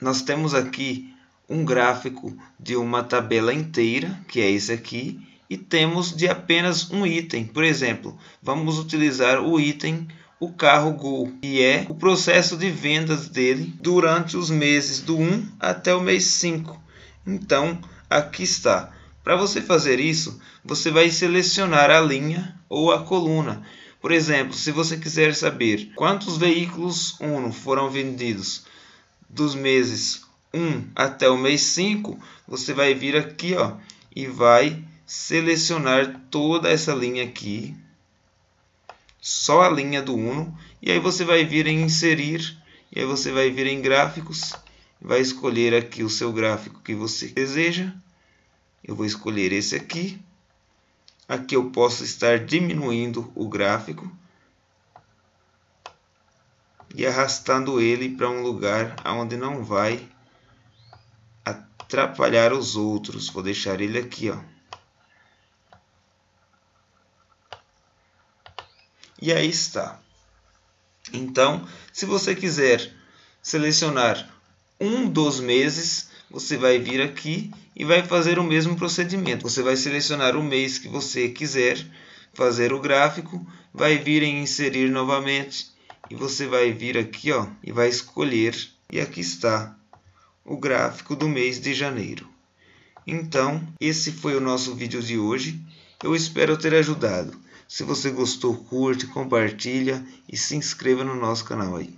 Nós temos aqui um gráfico de uma tabela inteira, que é esse aqui, e temos de apenas um item. Por exemplo, vamos utilizar o item o carro Gol, e é o processo de vendas dele durante os meses do 1 até o mês 5. Então, aqui está. Para você fazer isso, você vai selecionar a linha ou a coluna. Por exemplo, se você quiser saber quantos veículos Uno foram vendidos dos meses 1 até o mês 5, você vai vir aqui ó, e vai selecionar toda essa linha aqui, só a linha do 1, e aí você vai vir em inserir, e aí você vai vir em gráficos, vai escolher aqui o seu gráfico que você deseja, eu vou escolher esse aqui, aqui eu posso estar diminuindo o gráfico, e arrastando ele para um lugar aonde não vai atrapalhar os outros. Vou deixar ele aqui, ó. E aí está. Então, se você quiser selecionar um dos meses, você vai vir aqui e vai fazer o mesmo procedimento. Você vai selecionar o mês que você quiser fazer o gráfico, vai vir em inserir novamente e você vai vir aqui ó, e vai escolher e aqui está o gráfico do mês de janeiro. Então, esse foi o nosso vídeo de hoje. Eu espero ter ajudado. Se você gostou, curte, compartilha e se inscreva no nosso canal aí.